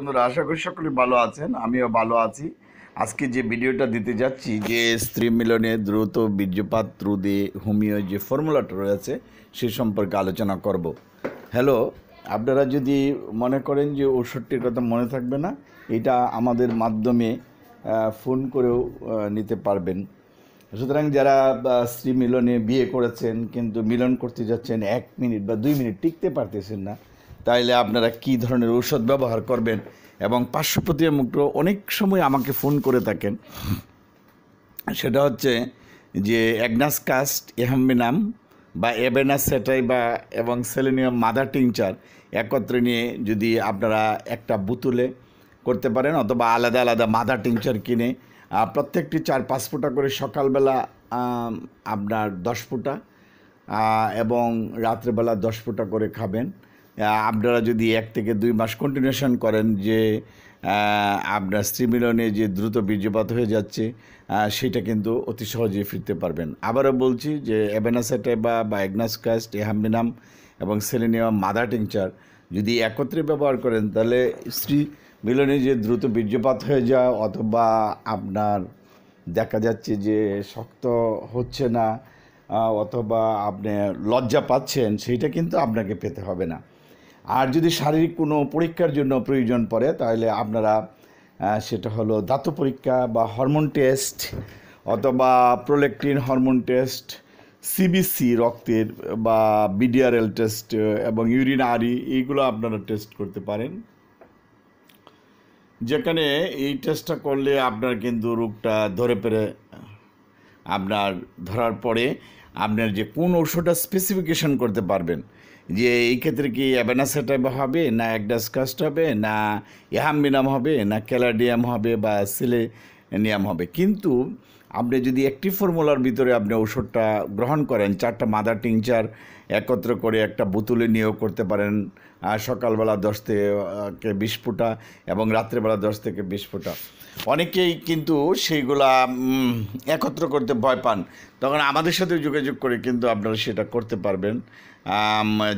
বন্ধুরা আশা করি সকলে ভালো আছেন আমিও ভালো আছি আজকে যে ভিডিওটা দিতে যাচ্ছি যে স্ত্রী মিলনে দ্রুত বীর্যপাত রুদে হোমিও যে ফর্মুলাটা রয়েছে সে সম্পর্কে আলোচনা করব হ্যালো আপনারা যদি মনে করেন যে ওষুধটির কথা মনে থাকবে না এটা আমাদের মাধ্যমে ফোন করেও নিতে পারবেন সুতরাং যারা স্ত্রী মিলনে বিয়ে করেছেন কিন্তু মিলন করতে যাচ্ছেন এক মিনিট বা দুই মিনিট টিকতে পারতেছেন না তাইলে আপনারা কি ধরনের ঔষধ ব্যবহার করবেন এবং পার্শ্ব প্রতিমুক্ত অনেক সময় আমাকে ফোন করে থাকেন সেটা হচ্ছে যে অ্যাগনাস কাস্ট এহাম্বিনাম বা এভেনাস সেটাই বা এবং সেলেনিয়াম মাদার টিংচার একত্রে নিয়ে যদি আপনারা একটা বুতুলে করতে পারেন অথবা আলাদা আলাদা মাদার টিংচার কিনে প্রত্যেকটি চার পাঁচ ফুটা করে সকালবেলা আপনার দশ ফুটা এবং রাত্রেবেলা দশ ফুটা করে খাবেন আপনারা যদি এক থেকে দুই মাস কন্টিনিউশন করেন যে আপনার স্ত্রীমিলনে যে দ্রুত বীর্যপাত হয়ে যাচ্ছে সেটা কিন্তু অতি সহজেই ফিরতে পারবেন আবারও বলছি যে অ্যাবেনাসেটেবা বা ক্রাস্ট এহাম্বিনাম এবং সেলিনিয়াম মাদার টিংচার যদি একত্রে ব্যবহার করেন তাহলে স্ত্রী মিলনে যে দ্রুত বীর্যপাত হয়ে যাওয়া অথবা আপনার দেখা যাচ্ছে যে শক্ত হচ্ছে না অথবা আপনি লজ্জা পাচ্ছেন সেইটা কিন্তু আপনাকে পেতে হবে না আর যদি শারীরিক কোনো পরীক্ষার জন্য প্রয়োজন পড়ে তাহলে আপনারা সেটা হলো দাঁত পরীক্ষা বা হরমোন টেস্ট অথবা প্রোলেকটিন হরমোন টেস্ট সিবিসি রক্তের বা বিডিআরএল টেস্ট এবং ইউরিন আরি এইগুলো আপনারা টেস্ট করতে পারেন যেখানে এই টেস্টটা করলে আপনার কিন্তু রোগটা ধরে পেরে আপনার ধরার পরে আপনার যে কোন ওষুধটা স্পেসিফিকেশন করতে পারবেন যে এই ক্ষেত্রে কি অ্যাবানাসেটাম হবে না অ্যাকডাসকাস্ট হবে না ইহাম্বিনাম হবে না ক্যালাডিয়াম হবে বা সিলেনিয়াম হবে কিন্তু আপনি যদি একটি ফর্মুলার ভিতরে আপনি ঔষধটা গ্রহণ করেন চারটা মাদার টিংচার একত্র করে একটা বোতলে নিয়োগ করতে পারেন সকালবেলা দশ থেকে বিশ ফুটা এবং রাত্রেবেলা দশ থেকে বিশ ফুটা অনেকেই কিন্তু সেইগুলা একত্র করতে ভয় পান তখন আমাদের সাথে যোগাযোগ করে কিন্তু আপনারা সেটা করতে পারবেন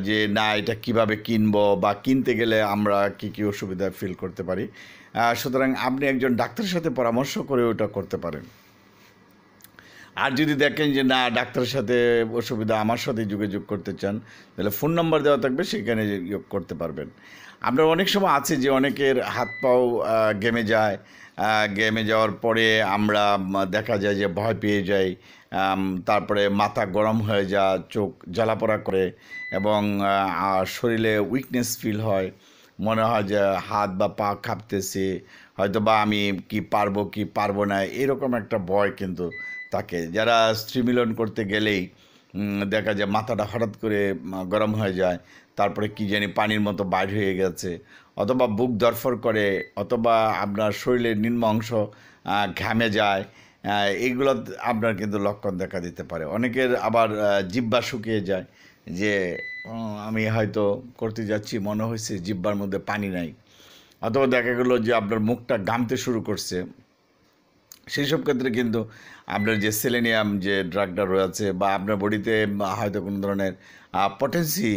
যে না এটা কিভাবে কিনবো বা কিনতে গেলে আমরা কি কি অসুবিধা ফিল করতে পারি সুতরাং আপনি একজন ডাক্তারের সাথে পরামর্শ করে ওটা করতে পারেন আর যদি দেখেন যে না ডাক্তারের সাথে অসুবিধা আমার সাথে যোগাযোগ করতে চান তাহলে ফোন নম্বর দেওয়া থাকবে সেখানে যোগ করতে পারবেন আপনার অনেক সময় আছে যে অনেকের হাত পাও গেমে যায় গেমে যাওয়ার পরে আমরা দেখা যায় যে ভয় পেয়ে যাই তারপরে মাথা গরম হয়ে যা চোখ জ্বালাপড়া করে এবং শরীরে উইকনেস ফিল হয় মনে হয় যে হাত বা পা খাপতেছে হয়তো বা আমি কি পারবো কি পারবো না এরকম একটা ভয় কিন্তু তাকে যারা স্ত্রী মিলন করতে গেলেই দেখা যায় মাথাটা হঠাৎ করে গরম হয়ে যায় তারপরে কি জানি পানির মতো বাইর হয়ে গেছে অথবা বুক দরফর করে অথবা আপনার শরীরের নিম্ন অংশ ঘামে যায় এইগুলো আপনার কিন্তু লক্ষণ দেখা দিতে পারে অনেকের আবার জিব্বা শুকিয়ে যায় যে আমি হয়তো করতে যাচ্ছি মনে হয়েছে জিব্বার মধ্যে পানি নাই অথবা দেখা গেলো যে আপনার মুখটা গামতে শুরু করছে সেই সব ক্ষেত্রে কিন্তু আপনার যে সেলেনিয়াম যে ড্রাগটা রয়েছে বা আপনার বডিতে হয়তো কোনো ধরনের পটেন্সি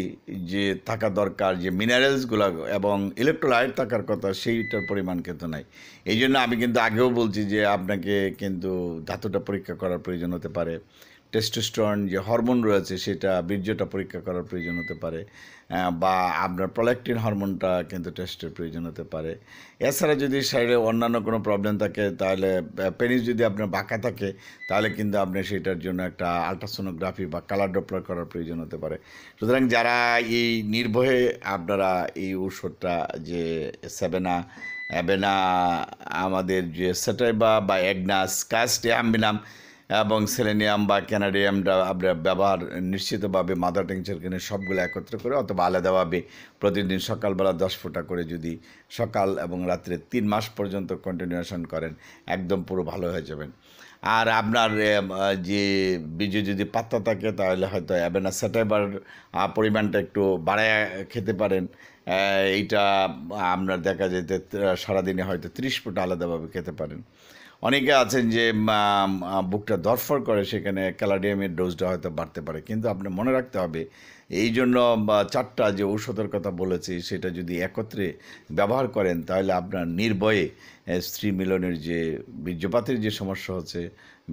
যে থাকা দরকার যে মিনারেলসগুলো এবং ইলেকট্রোলাইট থাকার কথা সেইটার পরিমাণ কিন্তু নাই এই জন্য আমি কিন্তু আগেও বলছি যে আপনাকে কিন্তু ধাতুটা পরীক্ষা করার প্রয়োজন হতে পারে টেস্টোস্টন যে হরমোন রয়েছে সেটা বীর্যটা পরীক্ষা করার প্রয়োজন হতে পারে বা আপনার প্রোল্যাক্টিন হরমোনটা কিন্তু টেস্টের প্রয়োজন হতে পারে এছাড়া যদি শরীরে অন্যান্য কোনো প্রবলেম থাকে তাহলে পেনিস যদি আপনার বাঁকা থাকে তাহলে কিন্তু আপনি সেটার জন্য একটা আলট্রাসোনোগ্রাফি বা কালার ডপলার করার প্রয়োজন হতে পারে সুতরাং যারা এই নির্ভয়ে আপনারা এই ঔষধটা যে সেবেনা অ্যাবেনা আমাদের যে সেটাইবা বা এগনাস কাস্টে আম্বিনাম এবং সেলেনিয়াম বা ক্যানাডিয়ামটা আমরা ব্যবহার নিশ্চিতভাবে মাদার ট্যাংচার কিনে সবগুলো একত্র করে অথবা আলাদাভাবে প্রতিদিন সকালবেলা দশ ফোঁটা করে যদি সকাল এবং রাত্রে তিন মাস পর্যন্ত কন্টিনিউশন করেন একদম পুরো ভালো হয়ে যাবেন আর আপনার যে বীজে যদি পাত্তা থাকে তাহলে হয়তো অ্যাবেনা স্যাটাইবার পরিমাণটা একটু বাড়ায় খেতে পারেন এইটা আপনার দেখা যেতে সারাদিনে হয়তো ত্রিশ ফুট আলাদাভাবে খেতে পারেন অনেকে আছেন যে বুকটা দরফর করে সেখানে ক্যালাডিয়ামের ডোজটা হয়তো বাড়তে পারে কিন্তু আপনি মনে রাখতে হবে এই জন্য চারটা যে ঔষধের কথা বলেছি সেটা যদি একত্রে ব্যবহার করেন তাহলে আপনার নির্ভয়ে স্ত্রী মিলনের যে বীর্যপাতের যে সমস্যা হচ্ছে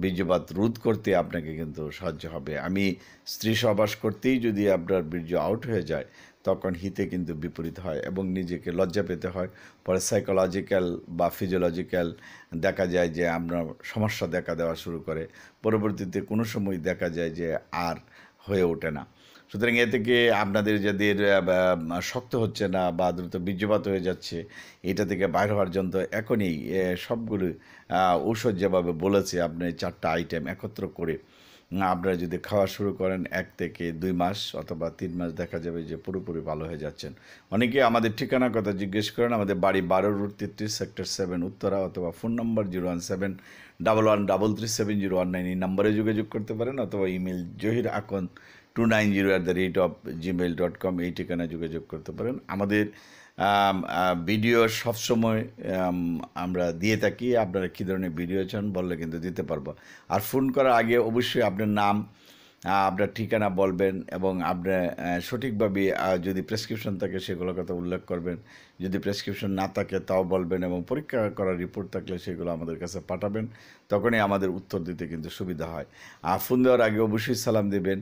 বীর্যপাত রোধ করতে আপনাকে কিন্তু সাহায্য হবে আমি স্ত্রী সহবাস করতেই যদি আপনার বীর্য আউট হয়ে যায় তখন হিতে কিন্তু বিপরীত হয় এবং নিজেকে লজ্জা পেতে হয় পরে সাইকোলজিক্যাল বা ফিজিওলজিক্যাল দেখা যায় যে আপনার সমস্যা দেখা দেওয়া শুরু করে পরবর্তীতে কোনো সময় দেখা যায় যে আর হয়ে ওঠে না সুতরাং এ থেকে আপনাদের যাদের শক্ত হচ্ছে না বা দ্রুত বীর্যপাত হয়ে যাচ্ছে এটা থেকে বাইর হওয়ার জন্য এখনই সবগুলো ঔষধ যেভাবে বলেছে আপনি চারটা আইটেম একত্র করে আপনারা যদি খাওয়া শুরু করেন এক থেকে দুই মাস অথবা তিন মাস দেখা যাবে যে পুরোপুরি ভালো হয়ে যাচ্ছেন অনেকে আমাদের ঠিকানার কথা জিজ্ঞেস করেন আমাদের বাড়ি বারো রুট তেত্রিশ সেক্টর সেভেন উত্তরা অথবা phone number zero one seven double one double three seven zero one nine এই নাম্বারে যোগাযোগ করতে পারেন অথবা email Zahir Akon two nine zero at the rate of Gmail dot com এই ঠিকানায় যোগাযোগ করতে পারেন আমাদের ভিডিও সবসময় আমরা দিয়ে থাকি আপনারা কী ধরনের ভিডিও চান বললে কিন্তু দিতে পারবো আর ফোন করার আগে অবশ্যই আপনার নাম আপনার ঠিকানা বলবেন এবং আপনার সঠিকভাবে যদি প্রেসক্রিপশন থাকে সেগুলো কথা উল্লেখ করবেন যদি প্রেসক্রিপশন না থাকে তাও বলবেন এবং পরীক্ষা করার রিপোর্ট থাকলে সেগুলো আমাদের কাছে পাঠাবেন তখনই আমাদের উত্তর দিতে কিন্তু সুবিধা হয় আর ফোন দেওয়ার আগে অবশ্যই সালাম দেবেন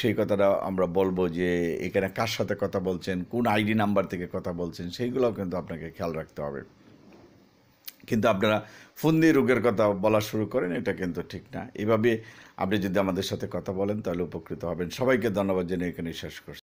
সেই কথাটা আমরা বলবো যে এখানে কার সাথে কথা বলছেন কোন আইডি নাম্বার থেকে কথা বলছেন সেইগুলোও কিন্তু আপনাকে খেয়াল রাখতে হবে কিন্তু আপনারা ফুন্দি রোগের কথা বলা শুরু করেন এটা কিন্তু ঠিক না এভাবে আপনি যদি আমাদের সাথে কথা বলেন তাহলে উপকৃত হবেন সবাইকে ধন্যবাদ জেনে এখানে শেষ করছি